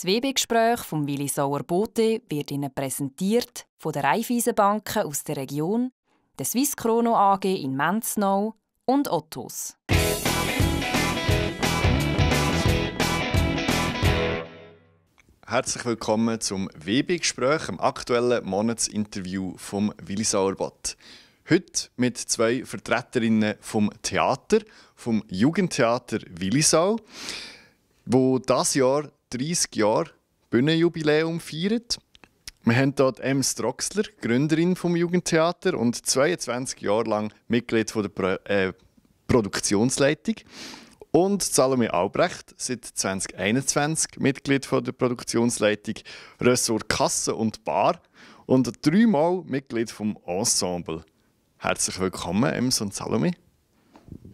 Das WB-Gespräch von Willi Sauer-Bote wird Ihnen präsentiert von der Raiffeisenbanken aus der Region, der Swiss Chrono AG in Menznau und Ottos. Herzlich willkommen zum WB-Gespräch, im aktuellen Monatsinterview vom Willi Sauerbott. Heute mit zwei Vertreterinnen vom Theater, vom Jugendtheater Willisau, wo das Jahr 30 Jahre Bühnenjubiläum feiert. Wir haben dort Ems Troxler, Gründerin vom Jugendtheater und 22 Jahre lang Mitglied von der Pro äh, Produktionsleitung. Und Salome Albrecht, seit 2021 Mitglied von der Produktionsleitung Ressort Kasse und Bar und dreimal Mitglied vom Ensemble. Herzlich willkommen, Ems und Salome.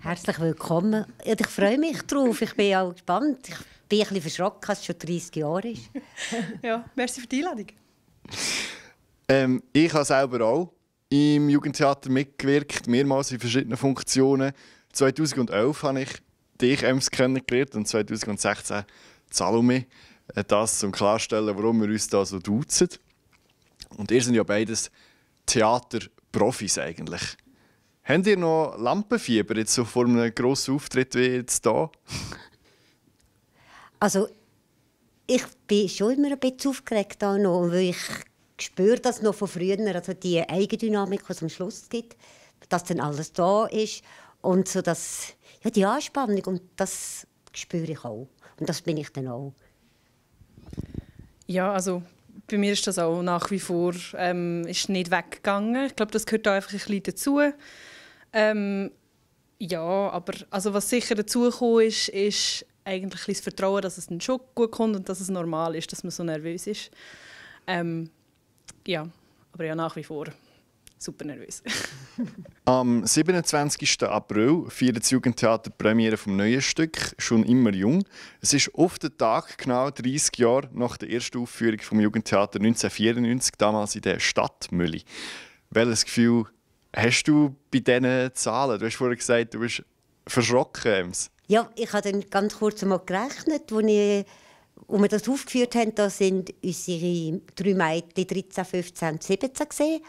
Herzlich willkommen. Ja, ich freue mich drauf. Ich bin auch gespannt. Ich bin ein bisschen verschrocken, dass es schon 30 Jahre ist. ja, merci für die Einladung. Ähm, ich habe selber auch im Jugendtheater mitgewirkt, mehrmals in verschiedenen Funktionen. 2011 habe ich dich, Ems, kennengelernt und 2016 Salome. Äh, das zum Klarstellen, warum wir uns da so duzen. Und ihr sind ja beides Theaterprofis eigentlich. Habt ihr noch Lampenfieber jetzt so vor einem grossen Auftritt wie jetzt hier? Also ich bin schon immer ein bisschen aufgeregt noch, weil ich spüre das noch von früher, also die Eigendynamik, die es am Schluss gibt, dass dann alles da ist und so das, ja, die Anspannung und das spüre ich auch und das bin ich dann auch. Ja, also bei mir ist das auch nach wie vor ähm, ist nicht weggegangen. Ich glaube, das gehört da einfach ein bisschen dazu. Ähm, ja, aber also was sicher dazu ist, ist eigentlich das Vertrauen, dass es dann schon gut kommt und dass es normal ist, dass man so nervös ist. Ähm, ja, aber ja, nach wie vor super nervös. Am 27. April feiert das Jugendtheater die Premiere vom neuen Stück «Schon immer jung». Es ist auf den Tag genau 30 Jahre nach der ersten Aufführung vom Jugendtheater 1994, damals in der Stadt Mülli. Welches Gefühl hast du bei diesen Zahlen? Du hast vorhin gesagt, du bist verschrocken. Ems. Ja, ich habe dann ganz kurz mal gerechnet, als ich und wir das aufgeführt haben, da sind unsere drei Mädchen 13, 15 und 17 gesehen.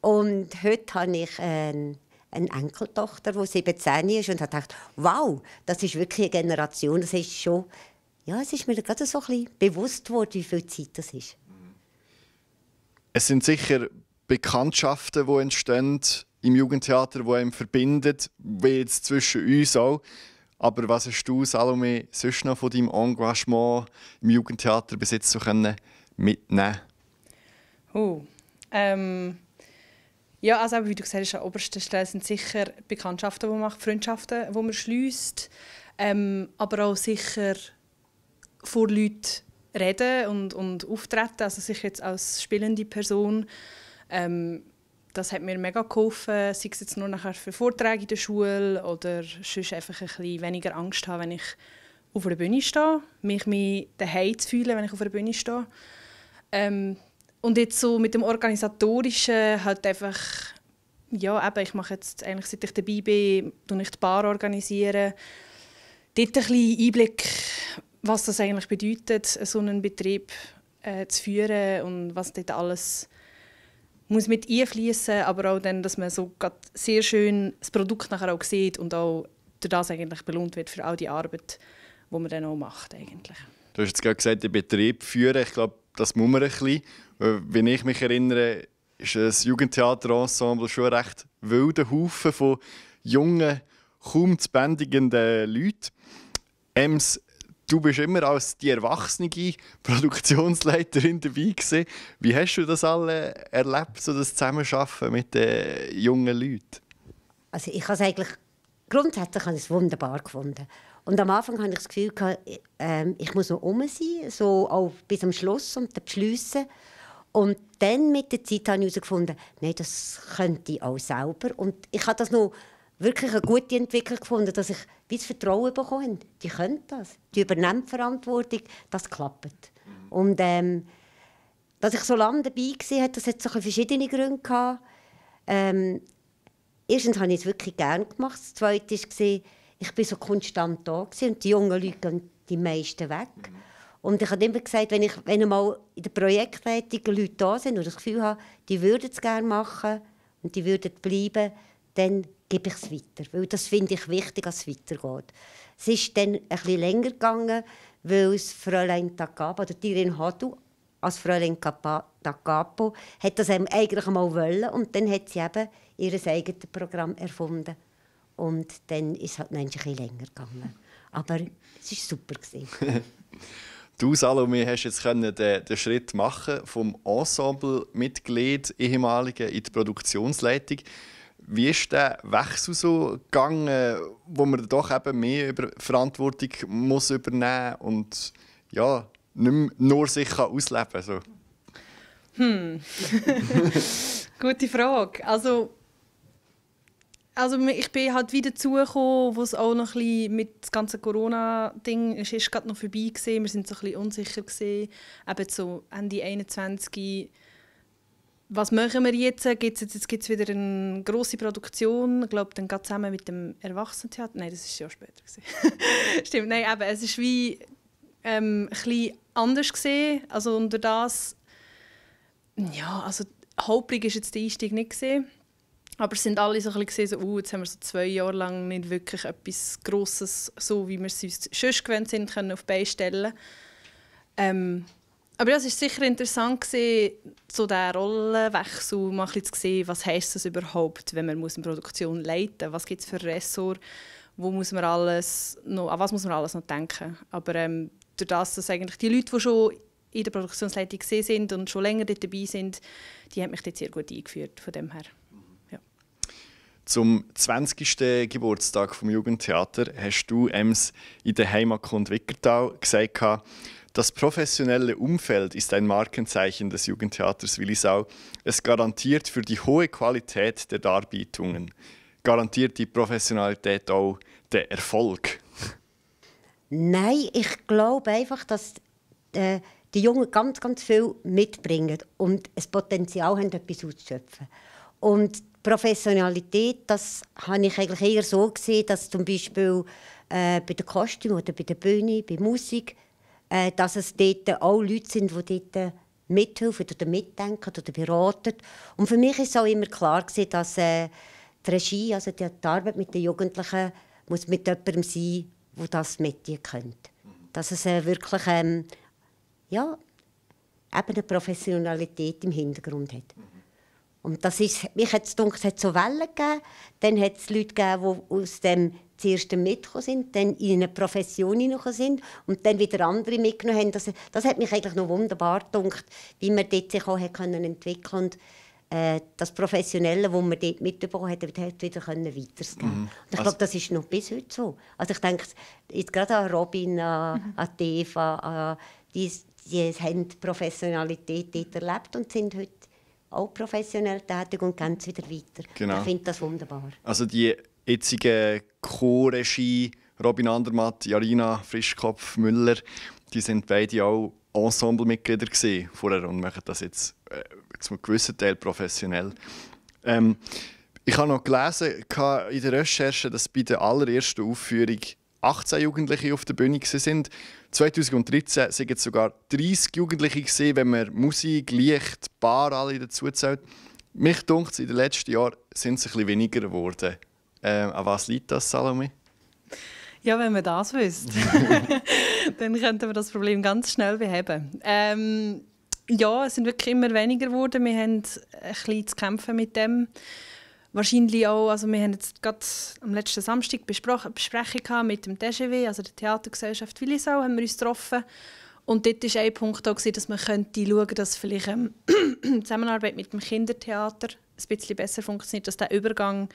Und heute habe ich eine, ähm, eine Enkeltochter, die 17 ist und hat gedacht, wow, das ist wirklich eine Generation. Das ist schon, ja, es ist mir gerade so ein bewusst geworden, wie viel Zeit das ist. Es sind sicher Bekanntschaften, die entstehen im Jugendtheater, die einem verbindet, wie jetzt zwischen uns auch. Aber was hast du, Salome, sonst noch von deinem Engagement im Jugendtheater bis jetzt so können mitnehmen oh, ähm, ja, also wie du gesagt hast, an oberster Stelle sind sicher Bekanntschaften, die man macht, Freundschaften, die man schließt, ähm, aber auch sicher vor Leuten reden und, und auftreten, also sich jetzt als spielende Person ähm, das hat mir mega geholfen, sei es jetzt nur nachher für Vorträge in der Schule oder sonst einfach ein bisschen weniger Angst haben, wenn ich auf einer Bühne stehe, mich mich daheim zu fühlen, wenn ich auf einer Bühne stehe. Ähm, und jetzt so mit dem Organisatorischen halt einfach, ja eben, ich mache jetzt eigentlich, seit ich dabei bin, tue ich die Bar organisieren, dort ein bisschen Einblick, was das eigentlich bedeutet, so einen Betrieb äh, zu führen und was dort alles muss mit einfließen, aber auch dann, dass man so sehr schön das Produkt nachher auch sieht und auch durch das eigentlich belohnt wird für all die Arbeit, die man dann auch macht eigentlich. Du hast jetzt gerade gesagt, den Betrieb führen. Ich glaube, das muss man ein bisschen. Wenn ich mich erinnere, ist das Jugendtheaterensemble schon ein recht wilder Haufen von jungen, kaum zu bändigenden Leuten. Ems du bist immer als die erwachsene Produktionsleiterin dabei gewesen. Wie hast du das alle erlebt, so das Zusammenarbeiten mit den jungen Leuten? Also ich habe eigentlich grundsätzlich habe ich es wunderbar gefunden. Und am Anfang hatte ich das Gefühl, ähm, ich muss noch um sein, so auch bis zum Schluss und dann beschliessen. Und dann mit der Zeit habe ich herausgefunden, nein, das könnte ich auch selber. Und ich habe das noch wirklich eine gute Entwicklung gefunden, dass ich wie das Vertrauen bekommen habe. Die können das. Die übernehmen die Verantwortung. Das klappt. Mhm. Und ähm, dass ich so lange dabei war, das hat so verschiedene Gründe. Gehabt. Ähm, erstens habe ich es wirklich gerne gemacht. Das Zweite war, ich war so konstant da und die jungen Leute gehen die meisten weg. Mhm. Und ich habe immer gesagt, wenn, ich, wenn einmal in der Projektleitung Leute da sind und das Gefühl habe, die würden es gerne machen und die würden bleiben, dann gebe ich es weiter. Weil das finde ich wichtig, dass es weitergeht. Es ist dann etwas länger gegangen, weil das Fräulein Tagapo, oder Tirin Hadu als Fräulein Tagapo, hat das eben eigentlich mal wollen und dann hat sie eben ihr eigenes Programm erfunden. Und dann ist es halt ein bisschen länger gegangen. Aber es war super. Du, Salome, hast jetzt können den, äh, den Schritt machen vom Ensemblemitglied ehemaligen in die Produktionsleitung. Wie ist der Wechsel so gegangen, wo man doch eben mehr über Verantwortung muss übernehmen und ja, nicht mehr nur sich ausleben kann? So. Hm. Gute Frage. Also, also ich bin halt wieder zugekommen, wo es auch noch ein bisschen mit dem ganzen Corona-Ding ist, ist gerade noch vorbei gewesen. Wir waren so ein bisschen unsicher gewesen. Eben so Ende 21 was machen wir jetzt? Gibt's, jetzt, jetzt gibt es wieder eine grosse Produktion, ich glaube, dann geht zusammen mit dem Erwachsenentheater. Nein, das war schon später. Stimmt, nein, eben, es war wie ähm, ein anders gesehen. Also unter das, ja, also holprig war jetzt der Einstieg nicht gesehen. Aber es sind alle so ein bisschen so, uh, jetzt haben wir so zwei Jahre lang nicht wirklich etwas Grosses, so wie wir es uns sonst gewöhnt sind, können auf die Beine stellen. Ähm, aber es war sicher interessant, zu diesem Rollenwechsel mal ein zu sehen, was heisst das überhaupt, wenn man eine Produktion leiten muss. Was gibt es für Ressort, wo muss man alles noch, an was muss man alles noch denken. Aber ähm, durch das, dass eigentlich die Leute, die schon in der Produktionsleitung gesehen sind und schon länger dort dabei sind, die haben mich dort sehr gut eingeführt, von dem her. Ja. Zum 20. Geburtstag vom Jugendtheater hast du Ems in der Heimat Wickertal gesagt, das professionelle Umfeld ist ein Markenzeichen des Jugendtheaters Willisau. Es garantiert für die hohe Qualität der Darbietungen, garantiert die Professionalität auch den Erfolg. Nein, ich glaube einfach, dass äh, die Jungen ganz, ganz viel mitbringen und das Potenzial haben, etwas auszuschöpfen. Und Professionalität, das habe ich eigentlich eher so gesehen, dass zum Beispiel äh, bei den Kostümen oder bei der Bühne, bei Musik, äh, dass es dort auch Leute sind, die dort mithelfen oder mitdenken oder beraten. Und für mich war auch immer klar, gewesen, dass äh, die Regie, also die, Arbeit mit den Jugendlichen, muss mit jemandem sein, muss, der das mit dir könnte. Dass es äh, wirklich ähm, ja, eben eine Professionalität im Hintergrund hat. Und das ist, mich hat es gedacht, es hat so Wellen gegeben. Dann hat es Leute gegeben, die aus dem zuerst mitgekommen sind, dann in eine Profession hineingekommen sind und dann wieder andere mitgenommen haben. Das, das hat mich eigentlich noch wunderbar gedacht, wie man dort sich auch können entwickeln und äh, das Professionelle, das man dort mitbekommen hat, hat halt wieder können mhm. ich also glaube, das ist noch bis heute so. Also ich denke jetzt gerade an Robin, an, mhm. an Eva, an die, die haben die Professionalität dort erlebt und sind heute auch professionell tätig und geht es wieder weiter. Genau. Ich finde das wunderbar. Also die jetzige Co-Regie, Robin Andermatt, Jarina Frischkopf, Müller, die sind beide auch Ensemblemitglieder vorher und machen das jetzt äh, zum gewissen Teil professionell. Ähm, ich habe noch gelesen in der Recherche, dass bei der allerersten Aufführung 18 Jugendliche auf der Bühne sind. 2013 waren es sogar 30 Jugendliche gewesen, wenn man Musik, Licht, Bar alle dazu zählt. Mich dunkt in den letzten Jahren sind es ein weniger geworden. Äh, an was liegt das, Salome? Ja, wenn man das wüsste, dann könnten wir das Problem ganz schnell beheben. Ähm, ja, es sind wirklich immer weniger geworden. Wir haben ein bisschen zu kämpfen mit dem wahrscheinlich auch, also wir haben jetzt gerade am letzten Samstag eine Besprechung mit dem TGW, also der Theatergesellschaft Willisau, haben wir uns getroffen. Und dort war ein Punkt auch, dass man schauen könnte, dass vielleicht ähm, die Zusammenarbeit mit dem Kindertheater ein bisschen besser funktioniert, dass der Übergang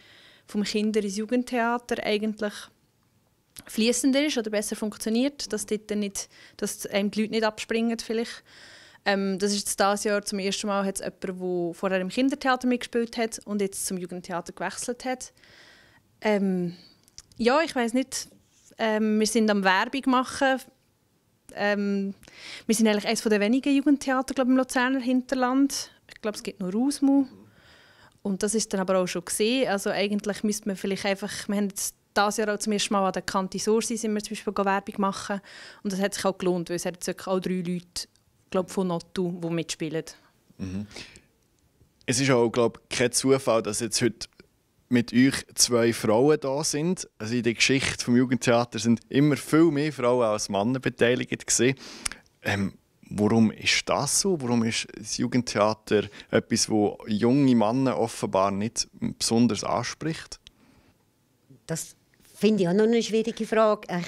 vom Kinder- ins Jugendtheater eigentlich fließender ist oder besser funktioniert, dass, dort nicht, dass einem die Leute nicht abspringen vielleicht. Ähm, das ist jetzt dieses Jahr zum ersten Mal hat jemand, der vorher im Kindertheater mitgespielt hat und jetzt zum Jugendtheater gewechselt hat. Ähm, ja, ich weiß nicht. Ähm, wir sind am Werbung machen. Ähm, wir sind eigentlich eines der wenigen Jugendtheater glaub, im Luzerner Hinterland. Ich glaube, es gibt nur Rausmu. Und das ist dann aber auch schon gesehen. Also eigentlich müsste man vielleicht einfach, wir haben jetzt dieses Jahr auch zum ersten Mal an der Kante Sursi sind wir zum Beispiel Werbung machen und das hat sich auch gelohnt, weil es hat auch drei Leute glaube, von Natu, die mitspielen. Mhm. Es ist auch glaub, kein Zufall, dass jetzt heute mit euch zwei Frauen da sind. Also in der Geschichte des Jugendtheater sind immer viel mehr Frauen als Männer beteiligt Ähm, warum ist das so? Warum ist das Jugendtheater etwas, wo junge Männer offenbar nicht besonders anspricht? Das finde ich auch noch eine schwierige Frage. Ich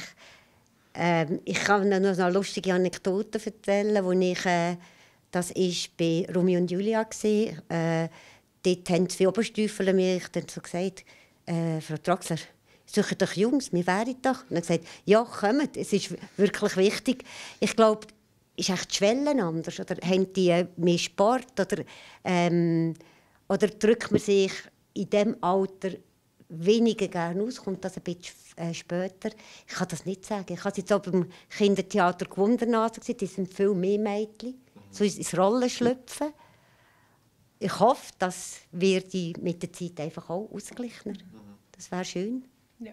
ähm, ich kann Ihnen noch eine lustige Anekdote erzählen, wo ich, äh, das ist bei Romeo und Julia gewesen. Äh, dort haben zwei Oberstiefel mich dann so gesagt, äh, Frau Troxler, suche doch Jungs, wir wären doch. Und dann gesagt, ja, kommt, es ist wirklich wichtig. Ich glaube, ist echt die Schwelle anders oder haben die äh, mehr Sport oder ähm, oder drückt man sich in dem Alter weniger gerne aus, kommt das ein bisschen äh, später. Ich kann das nicht sagen. Ich habe jetzt auch beim Kindertheater Gewundernase also gesehen, die sind viel mehr Mädchen, mhm. so ins Rollen schlüpfen. Ich hoffe, dass wir die mit der Zeit einfach auch ausgleichen. Mhm. Das wäre schön. Ja.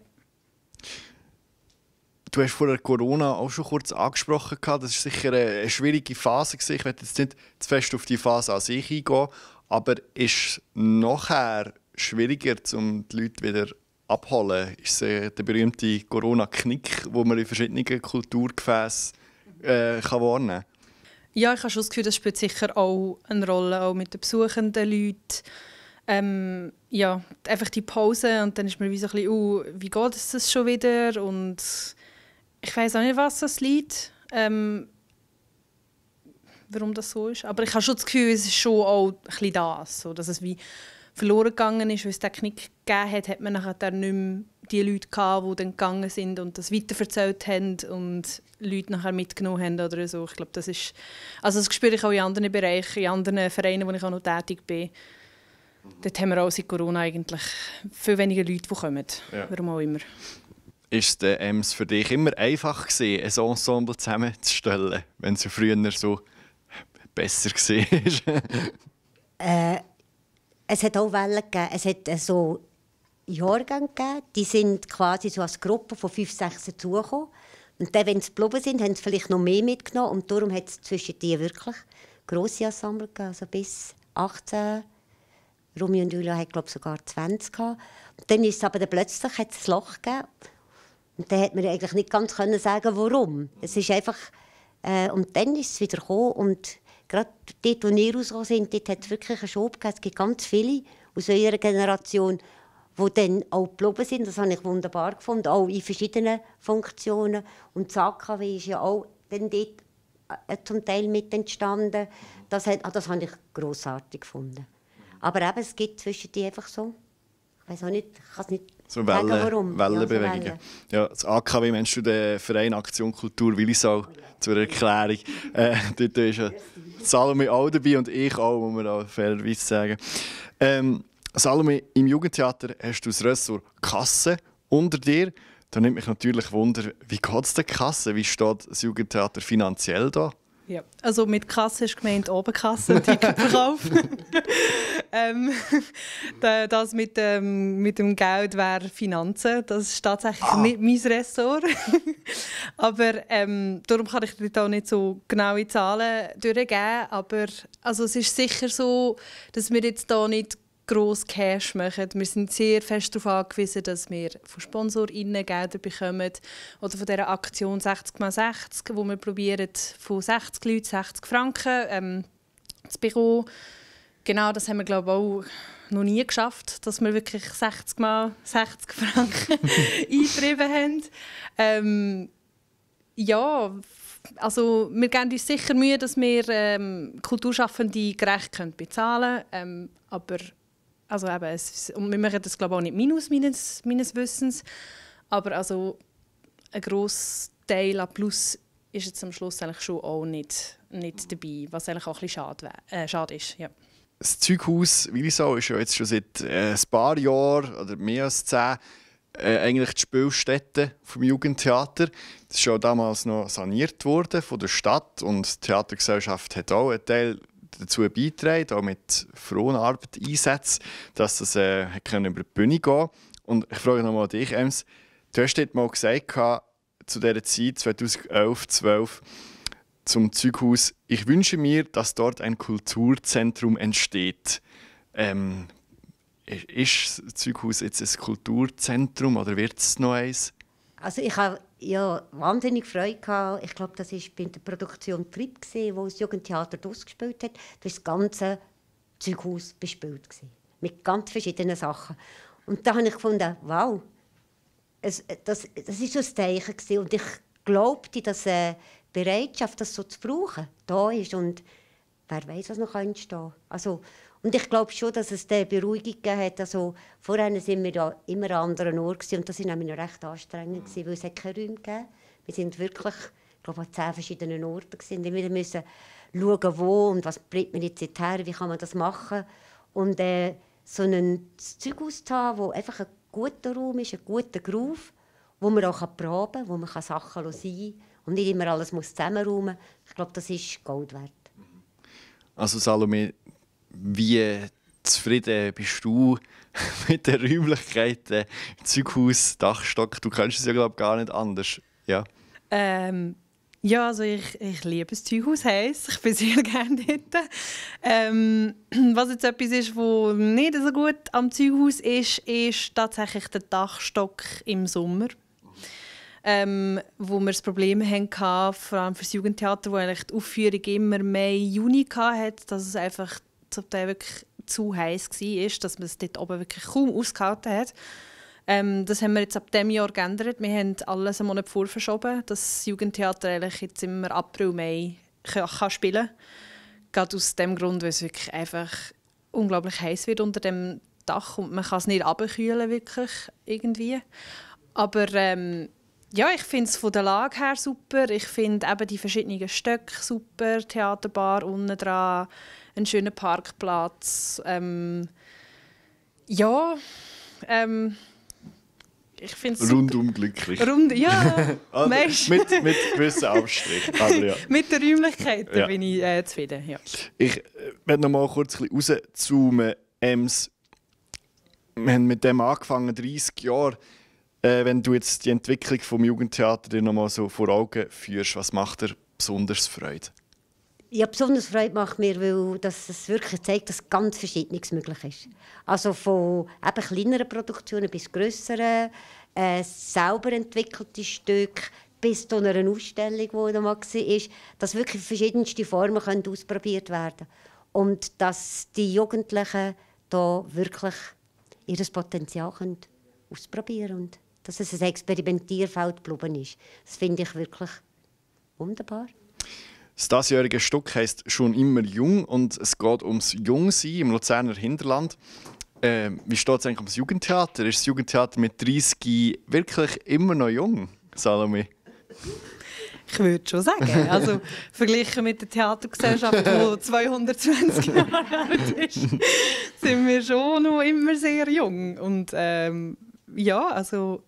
Du hast vorher Corona auch schon kurz angesprochen. Das war sicher eine schwierige Phase. Ich werde jetzt nicht zu fest auf die Phase an sich eingehen. Aber ist nachher schwieriger, um die Leute wieder abholen, ist der berühmte Corona-Knick, wo man in verschiedenen Kulturgefäßen äh, kann warnen kann. Ja, ich habe schon das Gefühl, das spielt sicher auch eine Rolle, auch mit den besuchenden Leuten. Ähm, ja, einfach die Pause und dann ist man wie so ein bisschen, uh, wie geht es das schon wieder? Und ich weiß auch nicht, was das liegt, ähm, warum das so ist. Aber ich habe schon das Gefühl, es ist schon auch ein bisschen das, so, dass es wie verloren gegangen ist, weil es den Knick gegeben hat, hat man nachher nicht mehr die Leute gehabt, die dann gegangen sind und das weiterverzählt haben und Leute nachher mitgenommen haben oder so. Ich glaube, das ist, also das spüre ich auch in anderen Bereichen, in anderen Vereinen, wo ich auch noch tätig bin. Mhm. Dort haben wir auch seit Corona eigentlich viel weniger Leute, die kommen, ja. warum auch immer. Ist der Ems für dich immer einfach gewesen, ein Ensemble zusammenzustellen, wenn es früher so besser war? äh, es hat auch Wellen gegeben. Es hat äh, so Jahrgänge gegeben, die sind quasi so als Gruppe von fünf, sechs dazugekommen. Und dann, wenn sie geblieben sind, haben sie vielleicht noch mehr mitgenommen. Und darum hat es zwischen die wirklich grosse Ensemble gegeben. Also bis 18, Romeo und Julia hatten, glaube sogar 20 Und dann ist es aber dann plötzlich hat es ein Loch gegeben. Und dann hat man eigentlich nicht ganz können sagen, warum. Es ist einfach... Äh, und dann ist es wieder gekommen und gerade dort, wo wir rausgekommen sind, hat es wirklich einen Schub gegeben. Es gibt ganz viele aus eurer Generation, die dann auch geblieben sind. Das habe ich wunderbar gefunden, auch in verschiedenen Funktionen. Und das AKW ist ja auch dann dort äh, zum Teil mit entstanden. Das, hat, ah, das habe ich grossartig gefunden. Aber eben, es gibt zwischen die einfach so. Ich weiß auch nicht, ich kann es nicht so Wellen, sagen, warum. Wellenbewegungen. Ja, so ja, das AKW meinst du den Verein Aktion Kultur Willisau oh, ja. zur Erklärung. äh, dort ist ja Salome auch dabei und ich auch, muss man auch fairerweise sagen. Ähm, Salome, im Jugendtheater hast du das Ressort Kasse unter dir. Da nimmt mich natürlich Wunder, wie geht es der Kasse? Wie steht das Jugendtheater finanziell da? Ja, also mit Kasse ist gemeint Oberkasse, Ticketverkauf. ähm, das mit, ähm, mit dem Geld wäre Finanzen. Das ist tatsächlich ah. nicht mein Ressort. aber ähm, darum kann ich dir auch nicht so genaue Zahlen durchgeben. Aber also es ist sicher so, dass wir jetzt hier nicht gross Cash machen. Wir sind sehr fest darauf angewiesen, dass wir von SponsorInnen Gelder bekommen oder von dieser Aktion 60x60, wo wir probieren, von 60 Leuten 60 Franken ähm, zu bekommen. Genau, das haben wir glaube ich, auch noch nie geschafft, dass wir wirklich 60 mal 60 Franken eingetrieben haben. Ähm, ja, also wir geben uns sicher Mühe, dass wir ähm, Kulturschaffende gerecht können bezahlen können. Ähm, aber also eben, es, und wir machen das glaube ich auch nicht minus meines, meines Wissens, aber also ein grosser Teil an Plus ist jetzt am Schluss eigentlich schon auch nicht, nicht dabei, was eigentlich auch ein bisschen schade, äh, schade ist. Ja. Das Zeughaus Willisau ist ja jetzt schon seit äh, ein paar Jahren oder mehr als zehn äh, eigentlich die Spielstätte vom Jugendtheater. Das ist ja damals noch saniert worden von der Stadt und die Theatergesellschaft hat auch einen Teil dazu beitragen, auch mit Fronarbeit einsätzen, dass das äh, über die Bühne gehen konnte. Und ich frage nochmal dich, Ems, du hast dort mal gesagt, zu dieser Zeit, 2011, 12 zum Zeughaus, ich wünsche mir, dass dort ein Kulturzentrum entsteht. Ähm, ist das Zeughaus jetzt ein Kulturzentrum oder wird es noch eins? Also ich habe ja, wahnsinnig Freude gehabt. Ich glaube, das war bei der Produktion Trip, die das Jugendtheater ausgespielt hat. Da war das ganze Zeughaus bespielt. mit ganz verschiedenen Sachen. Und da habe ich gefunden, wow, es, das, das ist so ein Zeichen. Gewesen. Und ich glaubte, dass die äh, Bereitschaft, das so zu brauchen, da ist. Und wer weiß, was noch entstehen kann. Also, und ich glaube schon, dass es der Beruhigung gegeben hat. Also, vorher waren wir ja immer an anderen Orten und das war nämlich noch recht anstrengend, gewesen, weil es keine Räume gegeben. Wir waren wirklich, ich an zehn verschiedenen Orten Wir mussten schauen, wo und was bringt man jetzt her, wie kann man das machen. Und äh, so ein Zeug auszuhaben, wo einfach ein guter Raum ist, ein guter Groove, wo man auch proben kann, wo man Sachen sein kann und nicht immer alles zusammenräumen muss. Ich glaube, das ist Gold wert. Mhm. Also Salome, wie zufrieden bist du mit den Räumlichkeiten, Zeughaus, Dachstock? Du kannst es ja glaube gar nicht anders. Ja. Ähm, ja, also ich, ich liebe das Zeughaus heiß. Ich bin sehr gerne dort. Ähm, was jetzt etwas ist, was nicht so gut am Zeughaus ist, ist tatsächlich der Dachstock im Sommer. Ähm, wo wir das Problem hatten, vor allem für das Jugendtheater, wo eigentlich die Aufführung immer Mai, Juni hatte, dass es einfach zum Teil wirklich zu heiß war, dass man es dort oben wirklich kaum ausgehalten hat. Ähm, das haben wir jetzt ab diesem Jahr geändert. Wir haben alles einen Monat vorverschoben, dass das Jugendtheater eigentlich jetzt im April, Mai kann, kann spielen kann. Gerade aus dem Grund, weil es wirklich einfach unglaublich heiß wird unter dem Dach und man kann es nicht abkühlen wirklich irgendwie. Aber ähm, ja, ich finde es von der Lage her super. Ich finde eben die verschiedenen Stöcke super. Theaterbar unten dran, einen schönen Parkplatz. Ähm, ja, ähm, ich finde es Rundum glücklich. Rund, ja, also, mit, mit gewissen Abstrichen. Ja. mit den Räumlichkeiten ja. bin ich äh, zufrieden, ja. Ich werde äh, noch mal kurz rauszoomen. Ems, wir haben mit dem angefangen, 30 Jahre äh, wenn du jetzt die Entwicklung vom Jugendtheater dir nochmal so vor Augen führst, was macht dir besonders Freude? Ja, besonders Freude macht mir, weil das es wirklich zeigt, dass ganz Verschiedenes möglich ist. Also von eben kleineren Produktionen bis grösseren, äh, selber entwickelte Stücke, bis zu einer Ausstellung, die noch mal war, dass wirklich verschiedenste Formen können ausprobiert werden Und dass die Jugendlichen hier wirklich ihr Potenzial können ausprobieren können dass es ein Experimentierfeld geblieben ist. Das finde ich wirklich wunderbar. Das diesjährige Stück heißt «Schon immer jung» und es geht ums Jungsein im Luzerner Hinterland. Äh, wie steht es eigentlich ums Jugendtheater? Ist das Jugendtheater mit 30 wirklich immer noch jung, Salome? Ich würde schon sagen. Also verglichen mit der Theatergesellschaft, die 220 Jahre alt ist, sind wir schon noch immer sehr jung. Und ähm, ja, also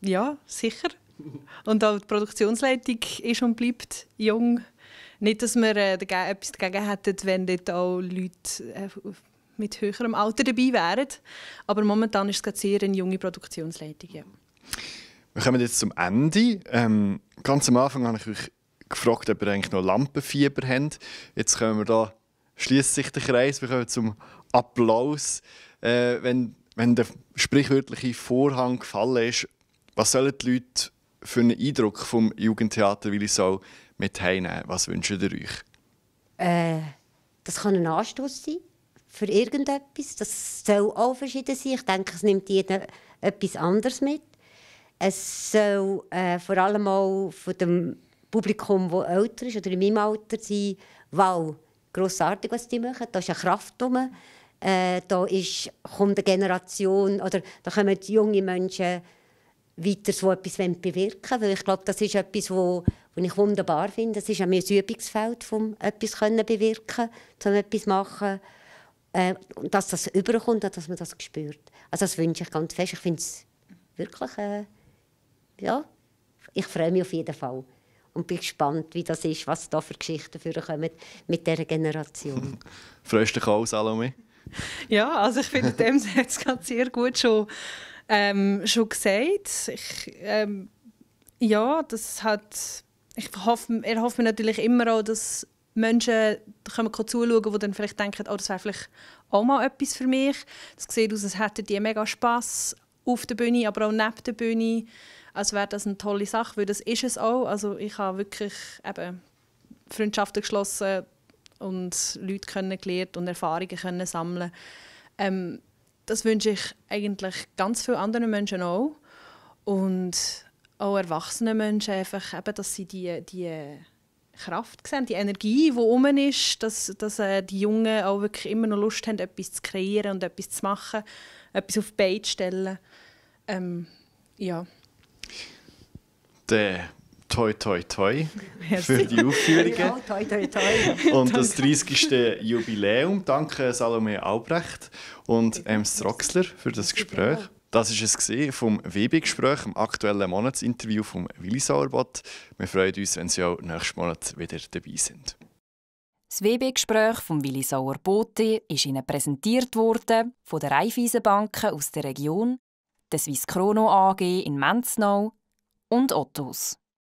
ja, sicher. Und auch die Produktionsleitung ist und bleibt jung. Nicht, dass wir äh, dagegen, etwas dagegen hätten, wenn dort auch Leute äh, mit höherem Alter dabei wären. Aber momentan ist es gerade sehr eine junge Produktionsleitung. Ja. Wir kommen jetzt zum Ende. Ähm, ganz am Anfang habe ich euch gefragt, ob ihr eigentlich noch Lampenfieber habt. Jetzt kommen wir da, schließt sich der Kreis, wir kommen zum Applaus. Äh, wenn, wenn der sprichwörtliche Vorhang gefallen ist, was sollen die Leute für einen Eindruck vom Jugendtheater Willisau mit heimnehmen? Was wünschen ihr euch? Äh, das kann ein Anstoß sein für irgendetwas. Das soll auch verschieden sein. Ich denke, es nimmt jeder etwas anderes mit. Es soll äh, vor allem auch von dem Publikum, das älter ist oder in meinem Alter sein, wow, grossartig, was die machen. Da ist eine Kraft drum. Äh, da ist, kommt eine Generation oder da kommen junge Menschen weiter so etwas bewirken wollen. Weil ich glaube, das ist etwas, was ich wunderbar finde. Das ist auch mein Übungsfeld, um etwas können bewirken zu um etwas machen. Äh, dass das überkommt und dass man das spürt. Also das wünsche ich ganz fest. Ich finde es wirklich, äh, ja, ich freue mich auf jeden Fall. Und bin gespannt, wie das ist, was da für Geschichten kommen mit dieser Generation. Freust du dich auch, Salome? Ja, also ich finde, dem hat es ganz sehr gut schon ähm, schon gesagt. Ich, ähm, ja, das hat, ich hoffe, er mir natürlich immer auch, dass Menschen können zuschauen, die dann vielleicht denken, oh, das wäre vielleicht auch mal etwas für mich. Das sieht aus, als hätten die mega Spass auf der Bühne, aber auch neben der Bühne. Als wäre das eine tolle Sache, weil das ist es auch. Also ich habe wirklich eben Freundschaften geschlossen und Leute kennengelernt und Erfahrungen können sammeln. Ähm, das wünsche ich eigentlich ganz vielen anderen Menschen auch. Und auch erwachsenen Menschen einfach, eben, dass sie die, die Kraft sehen, die Energie, die um ist, dass, dass äh, die Jungen auch wirklich immer noch Lust haben, etwas zu kreieren und etwas zu machen, etwas auf die Beine zu stellen. Ähm, ja. Dann toi toi toi für die Aufführungen toi, toi, toi. und das 30. Jubiläum. Danke Salome Albrecht und Ems Troxler für das Gespräch. Das ist es gewesen vom WB-Gespräch, im aktuellen Monatsinterview vom Willi Sauerbott. Wir freuen uns, wenn Sie auch nächsten Monat wieder dabei sind. Das WB-Gespräch von Willi Sauerbote ist Ihnen präsentiert worden von der Raiffeisenbanken aus der Region, der Swiss Chrono AG in Menznau und Ottos.